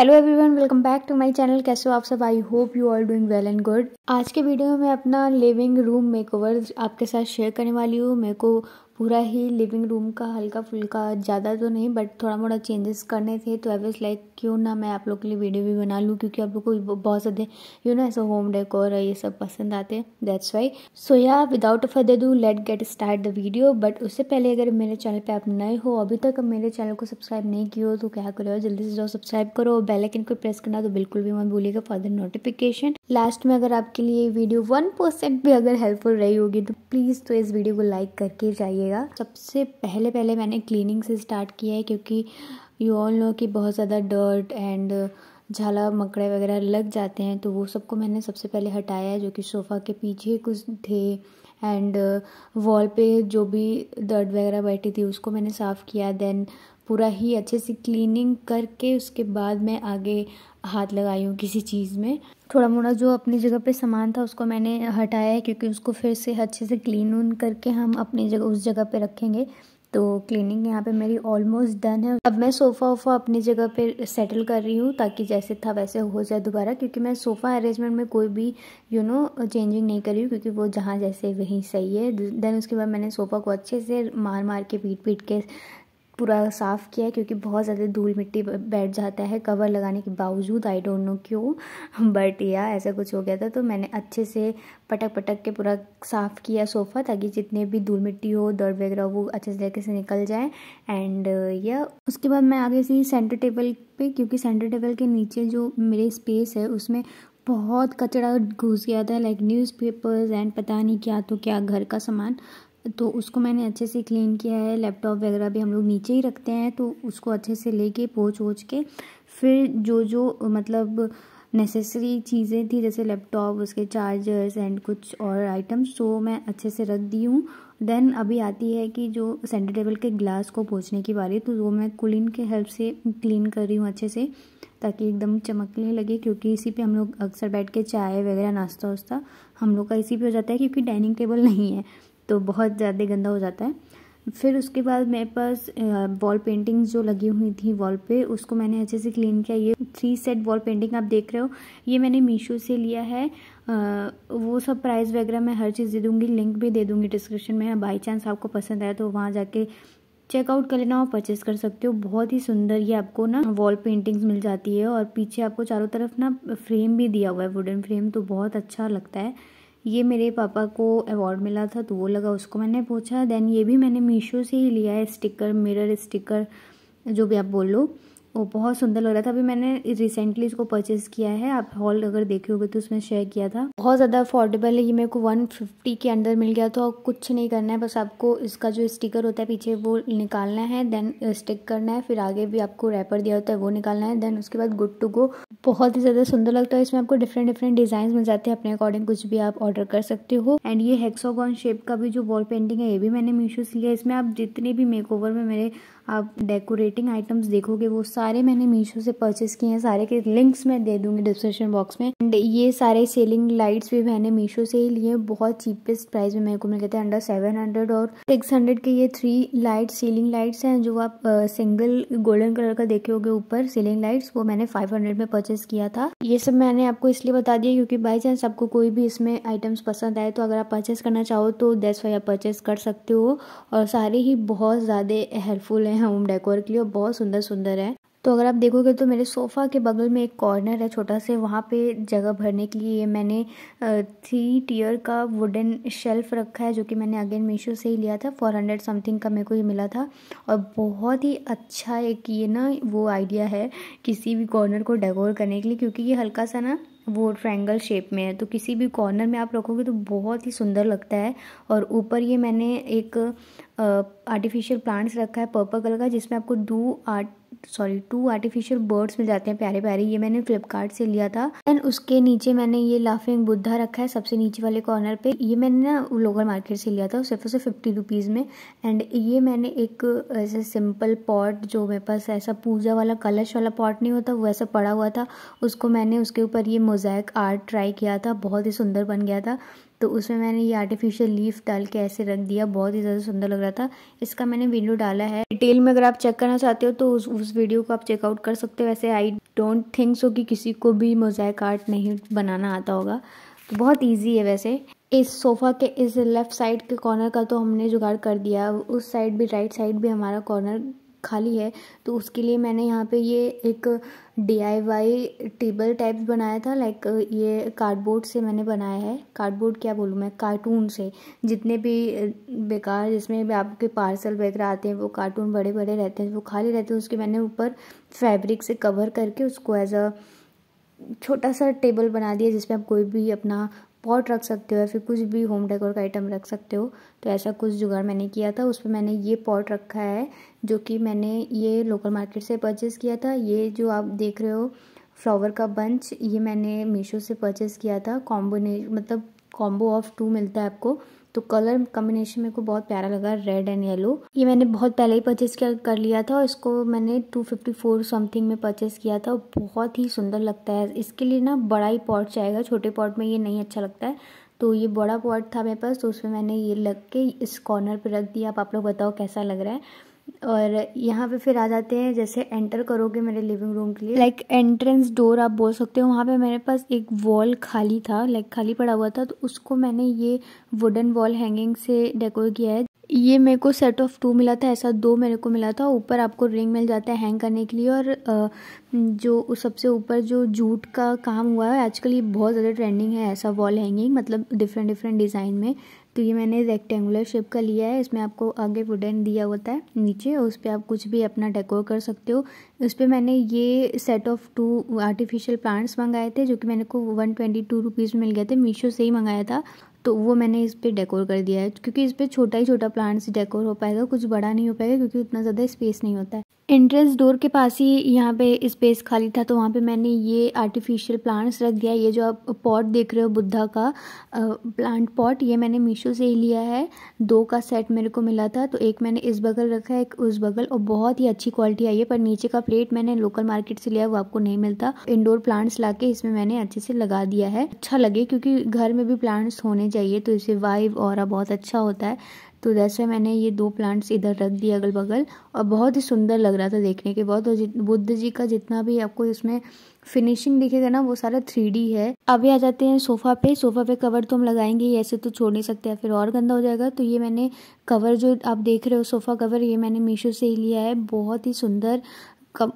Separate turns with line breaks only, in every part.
hello everyone welcome back to my channel कैसे हो आप सब I hope you all doing well and good आज के वीडियो में मैं अपना लिविंग रूम मेकओवर आपके साथ शेयर करने वाली हूँ मेरे को पूरा ही लिविंग रूम का हल्का फुल्का ज़्यादा तो नहीं बट थोड़ा मोड़ा चेंजेस करने थे तो आई वॉज लाइक क्यों ना मैं आप लोग के लिए वीडियो भी बना लूँ क्योंकि आप लोग को बहुत ज़्यादा यू ना ऐसा होम डेकोर ये सब पसंद आते हैं that's why so yeah without further do let get start the video but उससे पहले अगर मेरे चैनल पर आप नए हो अभी तक मेरे चैनल को सब्सक्राइब नहीं किया हो तो क्या करो जल्दी से जाओ सब्सक्राइब करो बेलाइकन को प्रेस करना तो बिल्कुल भी मत भूलिएगा फर्दर नोटिफिकेशन लास्ट में अगर आपके लिए वीडियो वन परसेंट भी अगर हेल्पफुल रही होगी तो प्लीज़ तो इस वीडियो को लाइक करके जाइए पड़ेगा सबसे पहले पहले मैंने क्लीनिंग से स्टार्ट किया है क्योंकि यू ऑल नो कि बहुत ज़्यादा डर्ट एंड झाला मकड़े वगैरह लग जाते हैं तो वो सबको मैंने सबसे पहले हटाया है जो कि सोफ़ा के पीछे कुछ थे एंड वॉल पे जो भी दर्द वगैरह बैठी थी उसको मैंने साफ़ किया देन पूरा ही अच्छे से क्लीनिंग करके उसके बाद मैं आगे हाथ लगाई हूँ किसी चीज़ में थोड़ा मोड़ा जो अपनी जगह पे सामान था उसको मैंने हटाया है क्योंकि उसको फिर से अच्छे से क्लीन उन करके हम अपनी जगह उस जगह पे रखेंगे तो क्लीनिंग यहाँ पे मेरी ऑलमोस्ट डन है अब मैं सोफ़ा वोफ़ा अपनी जगह पे सेटल कर रही हूँ ताकि जैसे था वैसे हो जाए दोबारा क्योंकि मैं सोफ़ा अरेंजमेंट में कोई भी यू नो चेंजिंग नहीं कर रही हूँ क्योंकि वो जहाँ जैसे वहीं सही है देन उसके बाद मैंने सोफ़ा को अच्छे से मार मार के पीट पीट के पूरा साफ़ किया है क्योंकि बहुत ज़्यादा धूल मिट्टी बैठ जाता है कवर लगाने के बावजूद आई डोंट नो क्यों बट या ऐसा कुछ हो गया था तो मैंने अच्छे से पटक पटक के पूरा साफ़ किया सोफ़ा ताकि जितने भी धूल मिट्टी हो दर्द वगैरह वो अच्छे तरीके से निकल जाए एंड या uh, उसके बाद मैं आगे से सेंटर टेबल पर क्योंकि सेंटर टेबल के नीचे जो मेरे स्पेस है उसमें बहुत कचरा घुस गया था लाइक न्यूज़पेपर्स एंड पता नहीं क्या तो क्या घर का सामान तो उसको मैंने अच्छे से क्लीन किया है लैपटॉप वगैरह भी हम लोग नीचे ही रखते हैं तो उसको अच्छे से लेके पोच वोच के फिर जो जो मतलब नेसेसरी चीज़ें थी जैसे लैपटॉप उसके चार्जर्स एंड कुछ और आइटम्स तो मैं अच्छे से रख दी हूँ देन अभी आती है कि जो सेंटर टेबल के ग्लास को पोछने की बारी तो वो मैं कुलिन के हेल्प से क्लीन कर रही हूँ अच्छे से ताकि एकदम चमकने लगे क्योंकि इसी पे हम लोग अक्सर बैठ के चाय वगैरह नाश्ता वास्ता हम लोग का इसी पे हो जाता है क्योंकि डाइनिंग टेबल नहीं है तो बहुत ज़्यादा गंदा हो जाता है फिर उसके बाद मेरे पास वॉल पेंटिंग्स जो लगी हुई थी वॉल पे उसको मैंने अच्छे से क्लीन किया ये थ्री सेट वॉल पेंटिंग आप देख रहे हो ये मैंने मीशो से लिया है आ, वो सब प्राइस वगैरह मैं हर चीज़ दे दूँगी लिंक भी दे दूँगी डिस्क्रिप्शन में बाई हाँ, चांस आपको पसंद आया तो वहाँ जाके चेकआउट कर लेना और परचेज़ कर सकते हो बहुत ही सुंदर ये आपको ना वॉल पेंटिंग्स मिल जाती है और पीछे आपको चारों तरफ ना फ्रेम भी दिया हुआ है वुडन फ्रेम तो बहुत अच्छा लगता है ये मेरे पापा को अवार्ड मिला था तो वो लगा उसको मैंने पूछा देन ये भी मैंने मीशो से ही लिया है स्टिकर मिरर स्टिकर जो भी आप बोलो वो बहुत सुंदर लग रहा था अभी मैंने रिसेंटली इसको परचेस किया है आप हॉल अगर देखे होगे तो उसमें शेयर किया था बहुत ज़्यादा अफोर्डेबल है ये मेरे को वन फिफ्टी के अंदर मिल गया था कुछ नहीं करना है बस आपको इसका जो स्टिकर होता है पीछे वो निकालना है देन स्टिक करना है फिर आगे भी आपको रैपर दिया होता है वो निकालना है देन उसके बाद गुड टू गो बहुत ही ज़्यादा सुंदर लगता है इसमें आपको डिफरेंट डिफरेंट डिज़ाइन मिल जाते हैं अपने अकॉर्डिंग कुछ भी आप ऑर्डर कर सकते हो एंड ये हेक्सोगॉन शेप का भी जो वॉल पेंटिंग है ये भी मैंने मीशो से लिया इसमें आप जितने भी मेक में मेरे आप डेकोरेटिंग आइटम्स देखोगे वो सारे मैंने मीशो से परचेस किए हैं सारे के लिंक्स मैं दे दूंगी डिस्क्रिप्शन बॉक्स में एंड ये सारे सेलिंग लाइट्स भी मैंने मीशो से ही लिए बहुत चीपेस्ट प्राइस में मेरे को मिल गए थे अंडर सेवन हंड्रेड और सिक्स हंड्रेड के ये थ्री लाइट सीलिंग लाइट्स हैं जो आप सिंगल गोल्डन कलर का देखे गए ऊपर सीलिंग लाइट्स वो मैंने फाइव हंड्रेड में परचेस किया था ये सब मैंने आपको इसलिए बता दिया क्योंकि बाई चांस आपको कोई भी इसमें आइटम्स पसंद आए तो अगर आप परचेस करना चाहो तो दस वाई आप परचेस कर सकते हो और सारे ही बहुत ज़्यादा हेल्पफुल हैं हैं होम डेकोर के लिए बहुत सुंदर सुंदर है तो अगर आप देखोगे तो मेरे सोफ़ा के बगल में एक कॉर्नर है छोटा से वहाँ पे जगह भरने के लिए मैंने थ्री टीयर का वुडन शेल्फ रखा है जो कि मैंने अगेन मीशो से ही लिया था फोर हंड्रेड समथिंग का मेरे को ये मिला था और बहुत ही अच्छा एक ये ना वो आइडिया है किसी भी कॉर्नर को डेकोर करने के लिए क्योंकि ये हल्का सा ना वो ट्रायंगल शेप में है तो किसी भी कॉर्नर में आप रखोगे तो बहुत ही सुंदर लगता है और ऊपर ये मैंने एक आर्टिफिशियल प्लांट्स रखा है पर्पल कलर का जिसमें आपको दो art sorry two artificial birds मिल जाते हैं प्यारे प्यारे ये मैंने फ्लिपकार्ट से लिया था एंड उसके नीचे मैंने ये लाफिंग बुद्धा रखा है सबसे नीचे वाले कॉर्नर पे ये मैंने ना लोकल मार्केट से लिया था सिर्फ सिर्फ फिफ्टी रुपीज़ में एंड ये मैंने एक ऐसे सिंपल पॉट जो मेरे पास ऐसा पूजा वाला कलश वाला पॉट नहीं होता वो ऐसा पड़ा हुआ था उसको मैंने उसके ऊपर ये मोजैक आर्ट ट्राई किया था बहुत ही सुंदर बन गया था तो उसमें मैंने ये आर्टिफिशियल लीफ डाल के ऐसे रख दिया बहुत ही ज़्यादा सुंदर लग रहा था इसका मैंने वीडियो डाला है डिटेल में अगर आप चेक करना चाहते हो तो उस उस वीडियो को आप चेकआउट कर सकते हो वैसे आई डोंट थिंक सो कि किसी को भी मोजाइक आर्ट नहीं बनाना आता होगा तो बहुत ईजी है वैसे इस सोफ़ा के इस लेफ़्ट साइड के कॉर्नर का तो हमने जुगाड़ कर दिया उस साइड भी राइट साइड भी हमारा कॉर्नर खाली है तो उसके लिए मैंने यहाँ पे ये एक डी टेबल टाइप बनाया था लाइक ये कार्डबोर्ड से मैंने बनाया है कार्डबोर्ड क्या बोलूँ मैं कार्टून से जितने भी बेकार जिसमें भी आपके पार्सल वगैरह आते हैं वो कार्टून बड़े बड़े रहते हैं वो खाली रहते हैं उसके मैंने ऊपर फैब्रिक से कवर करके उसको एज अ छोटा सा टेबल बना दिया जिसमें आप कोई भी अपना पॉट रख सकते हो या फिर कुछ भी होम डेकोर का आइटम रख सकते हो तो ऐसा कुछ जुगाड़ मैंने किया था उस पर मैंने ये पॉट रखा है जो कि मैंने ये लोकल मार्केट से परचेज़ किया था ये जो आप देख रहे हो फ्लावर का बंच ये मैंने मीशो से परचेज़ किया था कॉम्बोने मतलब कॉम्बो ऑफ टू मिलता है आपको तो कलर कम्बिनेशन मेरे को बहुत प्यारा लगा रेड एंड येलो ये मैंने बहुत पहले ही परचेस कर लिया था और इसको मैंने 254 समथिंग में परचेस किया था बहुत ही सुंदर लगता है इसके लिए ना बड़ा ही पॉट चाहेगा छोटे पॉट में ये नहीं अच्छा लगता है तो ये बड़ा पॉट था मेरे पास तो उसमें मैंने ये लग के इस कॉर्नर पर रख दिया आप, आप लोग बताओ कैसा लग रहा है और यहाँ पे फिर आ जाते हैं जैसे एंटर करोगे मेरे लिविंग रूम के लिए लाइक एंट्रेंस डोर आप बोल सकते हो वहाँ पे मेरे पास एक वॉल खाली था लाइक खाली पड़ा हुआ था तो उसको मैंने ये वुडन वॉल हैंगिंग से डेकोर किया है ये मेरे को सेट ऑफ टू मिला था ऐसा दो मेरे को मिला था ऊपर आपको रिंग मिल जाता है हैंग करने के लिए और जो सबसे ऊपर जो जूट का काम हुआ है आजकल ये बहुत ज़्यादा ट्रेंडिंग है ऐसा वॉल हैंगिंग मतलब डिफरेंट डिफरेंट डिज़ाइन में तो ये मैंने रेक्टेंगुलर शेप का लिया है इसमें आपको आगे वुडन दिया होता है नीचे उस पर आप कुछ भी अपना डेकोर कर सकते हो उस पर मैंने ये set of two artificial plants मंगाए थे जो कि मैंने को वन ट्वेंटी टू रुपीज़ मिल गए थे मीशो से ही मंगाया था तो वो मैंने इस पर डेकोर कर दिया है क्योंकि इस पर छोटा ही छोटा प्लांट्स डेकोर हो पाएगा कुछ बड़ा नहीं हो पाएगा क्योंकि उतना ज़्यादा स्पेस नहीं होता है एंट्रेंस डोर के पास ही यहाँ पे स्पेस खाली था तो वहाँ पे मैंने ये आर्टिफिशियल प्लांट्स रख दिया ये जो आप पॉट देख रहे हो बुद्धा का प्लांट पॉट ये मैंने मीशो से ही लिया है दो का सेट मेरे को मिला था तो एक मैंने इस बगल रखा है एक उस बगल और बहुत ही अच्छी क्वालिटी आई है पर नीचे का प्लेट मैंने लोकल मार्केट से लिया वो आपको नहीं मिलता इनडोर प्लांट्स ला इसमें मैंने अच्छे से लगा दिया है अच्छा लगे क्योंकि घर में भी प्लांट्स होने चाहिए तो इसे वाइव और बहुत अच्छा होता है तो जैसे मैंने ये दो प्लांट्स इधर रख दिए अगल बगल और बहुत ही सुंदर लग रहा था देखने के बहुत और बुद्ध जी का जितना भी आपको इसमें फिनिशिंग दिखेगा ना वो सारा थ्री है अभी आ जाते हैं सोफा पे सोफा पे कवर तो हम लगाएंगे ऐसे तो छोड़ नहीं सकते फिर और गंदा हो जाएगा तो ये मैंने कवर जो आप देख रहे हो सोफा कवर ये मैंने मीशो से ही लिया है बहुत ही सुंदर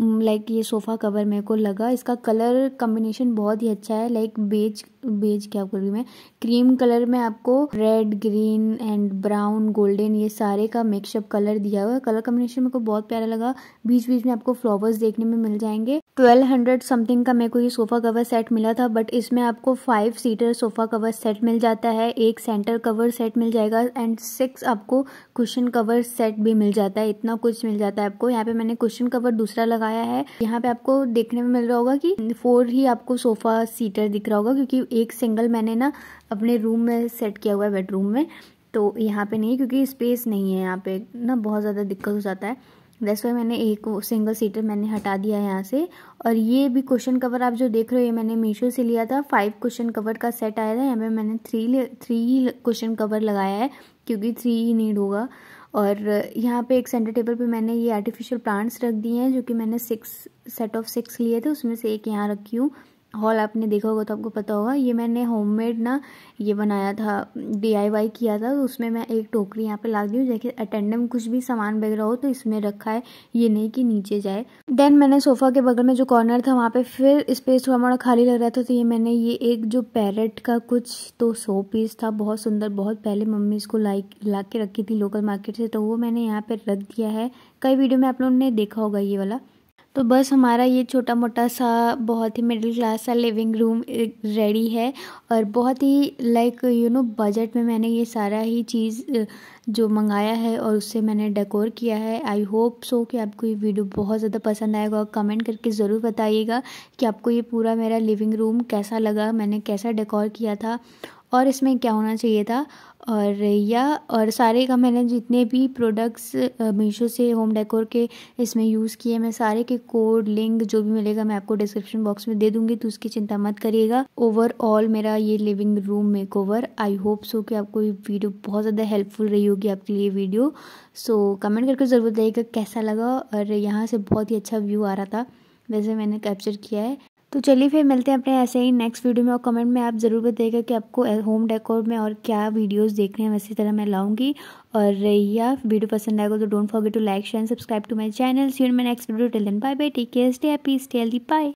लाइक ये सोफ़ा कवर मेरे को लगा इसका कलर कम्बिनेशन बहुत ही अच्छा है लाइक बेज बेज क्या कर रही मैं क्रीम कलर में आपको red green and brown golden ये सारे का मिक्सअप कलर दिया हुआ है कलर कॉम्बिनेशन मेरे को बहुत प्यारा लगा बीच बीच में आपको फ्लावर्स देखने में मिल जाएंगे ट्वेल्व हंड्रेड समथिंग का मेरे को ये सोफा कवर सेट मिला था बट इसमें आपको five seater sofa cover set मिल जाता है एक सेंटर कवर सेट मिल जाएगा एंड सिक्स आपको क्वेश्चन कवर सेट भी मिल जाता है इतना कुछ मिल जाता है आपको यहाँ पे मैंने क्वेश्चन कवर दूसरा लगाया है यहाँ पे आपको देखने में मिल रहा होगा कि फोर ही आपको सोफा सीटर दिख रहा होगा क्योंकि एक सिंगल मैंने ना अपने रूम में सेट किया हुआ है बेडरूम में तो यहाँ पे नहीं क्योंकि स्पेस नहीं है यहाँ पे ना बहुत ज़्यादा दिक्कत हो जाता है दस वाई मैंने एक सिंगल सीटर मैंने हटा दिया है यहाँ से और ये भी क्वेश्चन कवर आप जो देख रहे हो ये मैंने मीशो से लिया था फाइव क्वेश्चन कवर का सेट आया था यहाँ पे मैंने थ्री थ्री ही क्वेश्चन कवर लगाया है क्योंकि थ्री ही नीड होगा और यहाँ पे एक सेंटर टेबल पे मैंने ये आर्टिफिशियल प्लांट्स रख दिए हैं जो कि मैंने सिक्स सेट ऑफ सिक्स लिए थे उसमें से एक यहाँ रखी हूँ हॉल आपने देखा होगा तो आपको पता होगा ये मैंने होममेड ना ये बनाया था डीआईवाई किया था तो उसमें मैं एक टोकरी यहाँ पे ला दी हूँ जैसे अटेंडेंट कुछ भी सामान वगैरह हो तो इसमें रखा है ये नहीं कि नीचे जाए देन मैंने सोफ़ा के बगल में जो कॉर्नर था वहाँ पे फिर स्पेस थोड़ा मोड़ा खाली लग रहा था तो ये मैंने ये एक जो पैरेट का कुछ तो सो पीस था बहुत सुंदर बहुत पहले मम्मी इसको लाइक ला के रखी थी लोकल मार्केट से तो वो मैंने यहाँ पर रख दिया है कई वीडियो में आप लोगों ने देखा होगा ये वाला तो बस हमारा ये छोटा मोटा सा बहुत ही मिडिल क्लास सा लिविंग रूम रेडी है और बहुत ही लाइक यू नो बजट में मैंने ये सारा ही चीज़ जो मंगाया है और उससे मैंने डेकोर किया है आई होप सो कि आपको ये वीडियो बहुत ज़्यादा पसंद आएगा और कमेंट करके ज़रूर बताइएगा कि आपको ये पूरा मेरा लिविंग रूम कैसा लगा मैंने कैसा डेकोर किया था और इसमें क्या होना चाहिए था और या और सारे का मैंने जितने भी प्रोडक्ट्स मीशो से होम डेकोर के इसमें यूज़ किए मैं सारे के कोड लिंक जो भी मिलेगा मैं आपको डिस्क्रिप्शन बॉक्स में दे दूंगी तो उसकी चिंता मत करिएगा ओवरऑल मेरा ये living room makeover I hope so कि आपको ये वीडियो बहुत ज़्यादा हेल्पफुल रही होगी आपके लिए वीडियो सो कमेंट करके ज़रूर बताइएगा कैसा लगा और यहाँ से बहुत ही अच्छा व्यू आ रहा था वैसे मैंने कैप्चर किया है तो चलिए फिर मिलते हैं अपने ऐसे ही नेक्स्ट वीडियो में और कमेंट में आप ज़रूर बताइएगा कि आपको होम डेकोर में और क्या वीडियोस देखने हैं वैसी तरह मैं लाऊंगी और या वीडियो पसंद आएगा तो don't forget to like share and subscribe to my channel see you my next video till then bye bye take care stay happy stay healthy bye